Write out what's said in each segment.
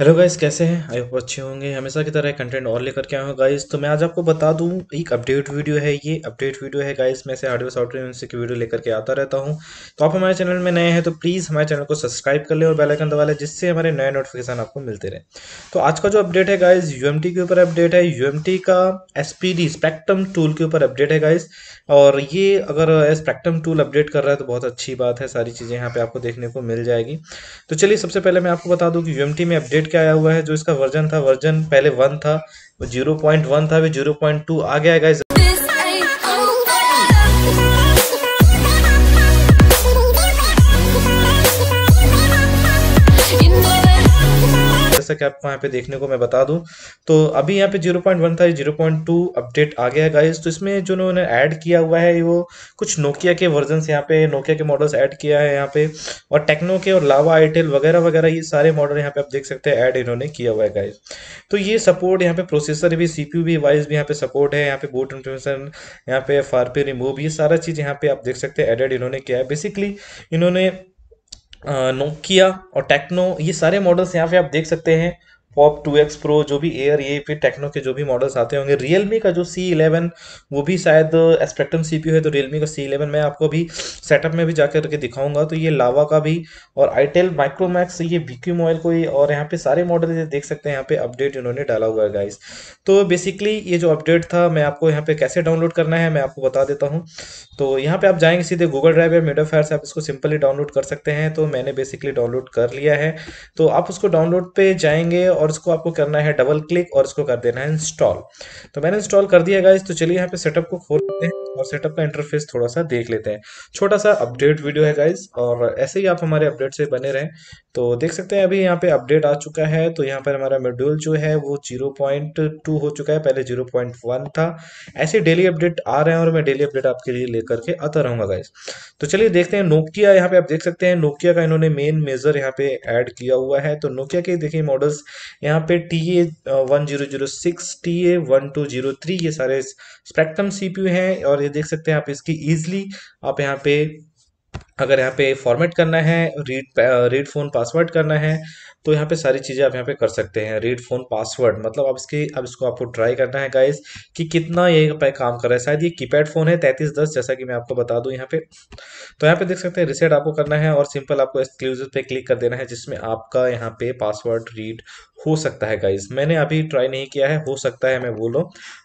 hello guys कैसे हैं I hope अच्छे होंगे हमेशा की तरह कंटेंट और लेकर के आया हूँ गाइस तो मैं आज आपको बता दूं एक अपडेट वीडियो है ये अपडेट वीडियो है गाइस मैं से हार्डवेयर सॉफ्टवेयर यूनिवर्सिटी की वीडियो लेकर के आता रहता हूं तो आप हमारे चैनल में नए हैं तो प्लीज़ हमारे चैनल को सब्सक्राइब कर ले और बेलाइकन दबा लें जिससे हमारे नए नोटिफिकेशन आपको मिलते रहे तो आज का जो अपडेट है गाइज यू के ऊपर अपडेट है यू का एस स्पेक्ट्रम टूल के ऊपर अपडेट है गाइज और ये अगर स्पेक्ट्रम टूल अपडेट कर रहा है तो बहुत अच्छी बात है सारी चीज़ें यहाँ पर आपको देखने को मिल जाएगी तो चलिए सबसे पहले मैं आपको बता दूँ कि यू में अपडेट अपडेट क्या आया हुआ है जो इसका वर्जन था वर्जन पहले वन था वो जीरो पॉइंट वन था अभी जीरो पॉइंट टू आ गया है गाइज तक आपको यहाँ पे देखने को मैं बता दूँ तो अभी यहाँ पे 0.1 था ये 0.2 अपडेट आ गया गाइज तो इसमें जो उन्होंने ऐड किया हुआ है वो कुछ नोकिया के वर्जन यहाँ पे नोकिया के मॉडल्स ऐड किया है यहाँ पे और टेक्नो के और लावा आईटेल वगैरह वगैरह ये सारे मॉडल यहाँ पे आप देख सकते हैं ऐड इन्होंने किया हुआ है गाइज तो ये सपोर्ट यहाँ पे प्रोसेसर भी सी भी वाइज भी यहाँ पे सपोर्ट है यहाँ पे बोट इन्फॉर्मेशन यहाँ पे फारपे रिमूव ये सारा चीज़ यहाँ पे आप देख सकते हैं एडेड इन्होंने किया है बेसिकली इन्होंने नोकिया और टेक्नो ये सारे मॉडल्स यहाँ पे आप देख सकते हैं पॉप टू एक्स प्रो जो भी एयर ये फिर टेक्नो के जो भी मॉडल्स आते होंगे रियलमी का जो सी इलेवन वो भी शायद एस्पेक्टम सी पी है तो रियलमी का सी इलेवन मैं आपको अभी सेटअप में भी जा करके दिखाऊंगा तो ये लावा का भी और आईटेल माइक्रोमैक्स ये वीक्यू मोबाइल को और यहाँ पे सारे मॉडल देख सकते हैं यहाँ पे अपडेट इन्होंने डाला हुआ है गाइस तो बेसिकली ये जो अपडेट था मैं आपको यहाँ पे कैसे डाउनलोड करना है मैं आपको बता देता हूँ तो यहाँ पे आप जाएंगे सीधे गूगल ड्राइव या मीडिया फायर से आप इसको सिंपली डाउनलोड कर सकते हैं तो मैंने बेसिकली डाउनलोड कर लिया है तो आप उसको डाउनलोड पे जाएंगे और और इसको आपको करना है डबल क्लिक और इसको कर देना है इंस्टॉल तो मैंने इंस्टॉल कर दिया गाइज तो चलिए यहाँ पे सेटअप को खोल लेते हैं और सेटअप का इंटरफेस थोड़ा सा देख लेते हैं छोटा सा अपडेट वीडियो है गाइज और ऐसे ही आप हमारे अपडेट से बने रहें तो देख सकते हैं अभी यहाँ पे अपडेट आ चुका है तो यहाँ पर हमारा मेड्यूल जो है वो जीरो पॉइंट टू हो चुका है पहले जीरो पॉइंट वन था ऐसे डेली अपडेट आ रहे हैं और मैं डेली अपडेट आपके लिए लेकर के आता रहूंगा गाइज तो चलिए देखते हैं नोकिया यहाँ पे आप देख सकते हैं नोकिया का इन्होंने मेन मेजर यहाँ पे ऐड किया हुआ है तो नोकिया के देखिए मॉडल्स यहाँ पे T A one zero zero six T A one two zero three ये सारे स्पेक्ट्रम सीपीयू हैं और ये देख सकते हैं आप इसकी ईजिली आप यहाँ पे अगर यहाँ पे फॉर्मेट करना है रीड रीड फ़ोन पासवर्ड करना है तो यहाँ पे सारी चीज़ें आप यहाँ पे कर सकते हैं रीड फ़ोन पासवर्ड मतलब आप इसके अब इसको आपको ट्राई करना है गाइस कि कितना ये पे काम कर रहा है शायद ये कीपैड फ़ोन है तैंतीस दस जैसा कि मैं आपको बता दूँ यहाँ पे तो यहाँ पे देख सकते हैं रिसेट आपको करना है और सिंपल आपको एक्सक्लूसिव पे क्लिक कर देना है जिसमें आपका यहाँ पे पासवर्ड रीड हो सकता है गाइज मैंने अभी ट्राई नहीं किया है हो सकता है मैं बोल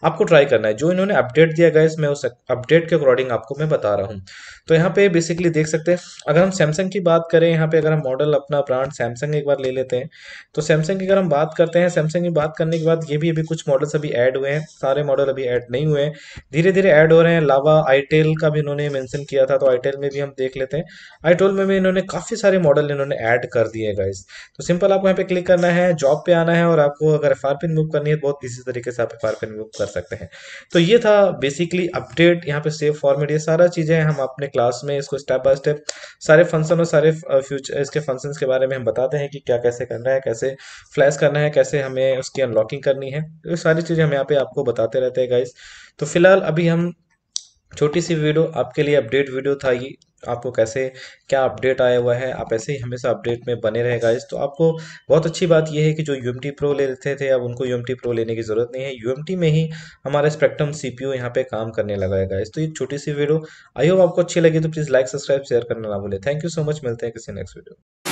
आपको ट्राई करना है जो इन्होंने अपडेट दिया गाइज मैं उस अपडेट के अकॉर्डिंग आपको मैं बता रहा हूँ तो यहाँ पे बेसिकली देख सकते सकते हैं अगर हम सैमसंग की बात करें यहाँ पे अगर हम मॉडल अपना ब्रांड सैमसंग एक बार ले लेते हैं तो सैमसंग की अगर हम बात करते हैं सैमसंग की बात करने के बाद ये भी अभी कुछ मॉडल्स अभी ऐड हुए हैं सारे मॉडल अभी ऐड नहीं हुए हैं धीरे धीरे ऐड हो रहे हैं लावा आईटेल का भी इन्होंने मैंसन किया था तो आईटेल में भी हम देख लेते हैं आईटेल में भी इन्होंने काफ़ी सारे मॉडल इन्होंने ऐड कर दिए गाइज तो सिंपल आपको यहाँ पे क्लिक करना है जॉब पे आना है और आपको अगर एफ आर मूव करनी है तो बहुत इसी तरीके से आप एफ आर मूव कर सकते हैं तो ये था बेसिकली अपडेट यहाँ पे सेव फॉर्मेट ये सारा चीज़ें हम अपने क्लास में इसको स्टेप बाय स्टेप इसके सारे फंक्शन और सारे फ्यूचर इसके फंक्शन के बारे में हम बताते हैं कि क्या कैसे करना है कैसे फ्लैश करना है कैसे हमें उसकी अनलॉकिंग करनी है ये सारी चीज़ें हम यहाँ पे आपको बताते रहते हैं गाइज तो फिलहाल अभी हम छोटी सी वीडियो आपके लिए अपडेट वीडियो था ये आपको कैसे क्या अपडेट आया हुआ है आप ऐसे ही हमेशा अपडेट में बने रहेगा इस तो आपको बहुत अच्छी बात यह है कि जो यू प्रो लेते थे अब उनको यू प्रो लेने की ज़रूरत नहीं है यू में ही हमारा स्पेक्ट्रम सी पी यहाँ पे काम करने लगा है तो ये छोटी सी वीडियो आई होप आपको अच्छी लगी तो प्लीज़ लाइक सब्सक्राइब शेयर करना ना भूलें थैंक यू सो मच मिलते हैं किसी नेक्स्ट वीडियो